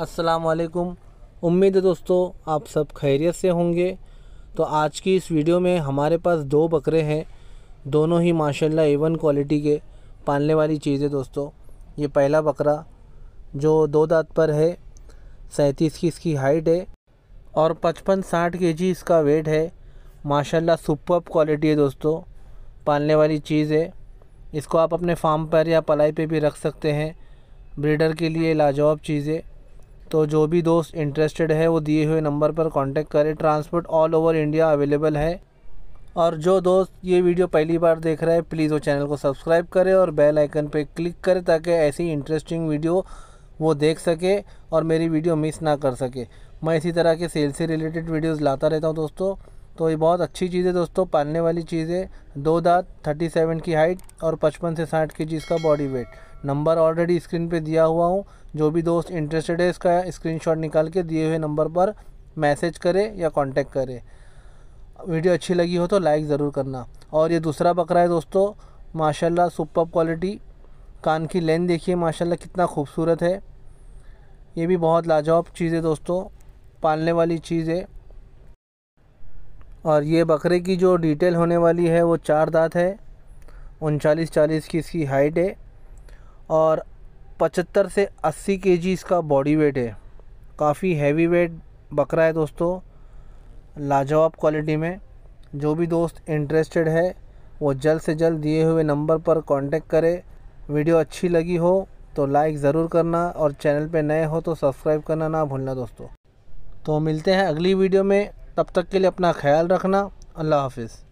अस्सलाम वालेकुम उम्मीद है दोस्तों आप सब खैरियत से होंगे तो आज की इस वीडियो में हमारे पास दो बकरे हैं दोनों ही माशाल्लाह एवन क्वालिटी के पालने वाली चीज़ है दोस्तों ये पहला बकरा जो दो दांत पर है सैंतीस की इसकी हाइट है और पचपन साठ के जी इसका वेट है माशाल्लाह सुपर क्वालिटी है दोस्तों पालने वाली चीज़ है इसको आप अपने फार्म पर या पलाई पे भी रख सकते हैं ब्रीडर के लिए लाजवाब चीज़ है तो जो भी दोस्त इंटरेस्टेड है वो दिए हुए नंबर पर कांटेक्ट करें transport all over India available है और जो दोस्त ये वीडियो पहली बार देख रहा है प्लीज़ वो चैनल को सब्सक्राइब करें और बेल आइकन पे क्लिक करें ताकि ऐसी इंटरेस्टिंग वीडियो वो देख सके और मेरी वीडियो मिस ना कर सके मैं इसी तरह के सेल से रिलेटेड वीडियोज़ लाता रहता हूँ दोस्तों तो ये बहुत अच्छी चीज़ है दोस्तों पालने वाली चीज़ है दो दांत 37 की हाइट और 55 से 60 के जी इसका body weight number already screen पे दिया हुआ हूँ जो भी दोस्त इंटरेस्टेड है इसका स्क्रीनशॉट निकाल के दिए हुए नंबर पर मैसेज करे या कांटेक्ट करे वीडियो अच्छी लगी हो तो लाइक ज़रूर करना और ये दूसरा बकरा है दोस्तों माशाला सुपर क्वालिटी कान की लेंथ देखिए माशाल्लाह कितना खूबसूरत है ये भी बहुत लाजवाब चीज़ है दोस्तों पालने वाली चीज़ है और ये बकरे की जो डिटेल होने वाली है वो चार दांत है उनचालीस चालीस की इसकी हाइट है और पचहत्तर से अस्सी के जी इसका बॉडी वेट है काफ़ी हैवी वेट बकरा है दोस्तों लाजवाब क्वालिटी में जो भी दोस्त इंटरेस्टेड है वो जल्द से जल्द दिए हुए नंबर पर कांटेक्ट करें वीडियो अच्छी लगी हो तो लाइक ज़रूर करना और चैनल पे नए हो तो सब्सक्राइब करना ना भूलना दोस्तों तो मिलते हैं अगली वीडियो में तब तक के लिए अपना ख्याल रखना अल्लाह हाफिज़